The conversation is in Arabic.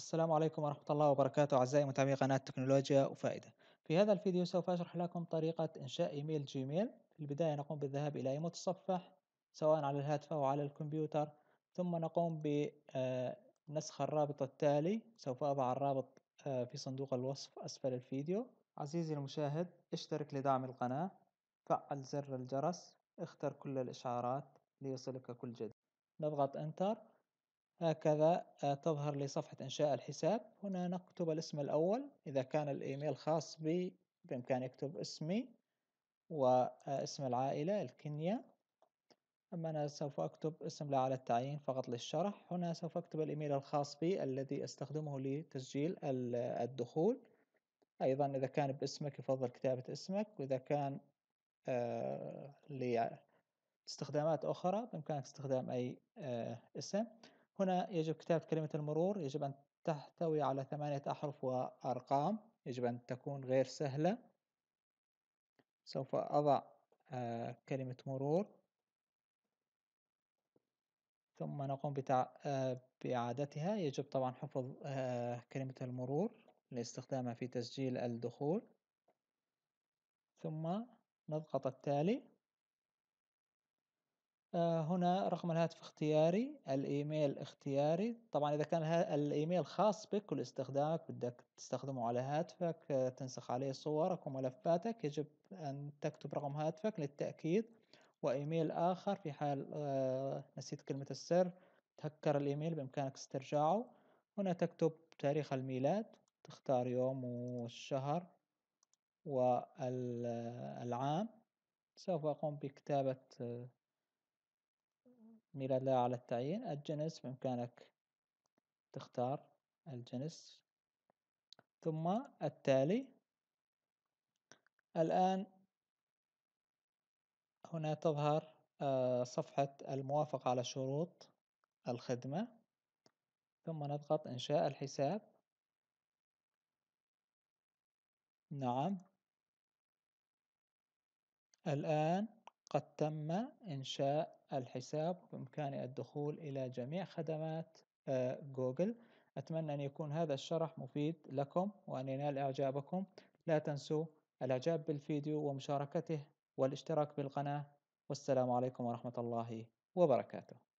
السلام عليكم ورحمة الله وبركاته أعزائي متابعي قناة تكنولوجيا وفائدة في هذا الفيديو سوف أشرح لكم طريقة إنشاء إيميل جيميل في البداية نقوم بالذهاب إلى أي متصفح سواء على الهاتف أو على الكمبيوتر ثم نقوم بنسخ آه، الرابط التالي سوف أضع الرابط آه، في صندوق الوصف أسفل الفيديو عزيزي المشاهد اشترك لدعم القناة فعل زر الجرس اختر كل الإشعارات ليصلك كل جديد نضغط انتر هكذا آه، تظهر لي صفحة إنشاء الحساب هنا نكتب الاسم الأول إذا كان الإيميل خاص بي بإمكاني أكتب اسمي واسم آه، العائلة الكنيا أما أنا سوف أكتب اسم لا على التعيين فقط للشرح هنا سوف أكتب الإيميل الخاص بي الذي أستخدمه لتسجيل آه، الدخول أيضا إذا كان باسمك يفضل كتابة اسمك وإذا كان لاستخدامات أخرى بإمكانك استخدام أي اسم هنا يجب كتابة كلمة المرور يجب أن تحتوي على ثمانية أحرف وأرقام يجب أن تكون غير سهلة سوف أضع آه، كلمة مرور ثم نقوم بإعادتها آه، يجب طبعا حفظ آه، كلمة المرور لاستخدامها في تسجيل الدخول ثم نضغط التالي آه، هنا رقم الهاتف اختياري الايميل اختياري طبعا اذا كان الايميل خاص بك ولاستخدامك بدك تستخدمه على هاتفك آه، تنسخ عليه صورك وملفاتك يجب ان تكتب رقم هاتفك للتأكيد وايميل اخر في حال آه، نسيت كلمة السر تهكر الايميل بامكانك استرجاعه هنا تكتب تاريخ الميلاد تختار يوم والشهر والعام سوف أقوم بكتابة ميلا لا على التعيين الجنس بإمكانك تختار الجنس ثم التالي الآن هنا تظهر آه، صفحة الموافقة على شروط الخدمة ثم نضغط إنشاء الحساب نعم الآن قد تم إنشاء الحساب بإمكاني الدخول إلى جميع خدمات آه، جوجل أتمنى أن يكون هذا الشرح مفيد لكم وأن ينال إعجابكم لا تنسوا الإعجاب بالفيديو ومشاركته والاشتراك بالقناة والسلام عليكم ورحمة الله وبركاته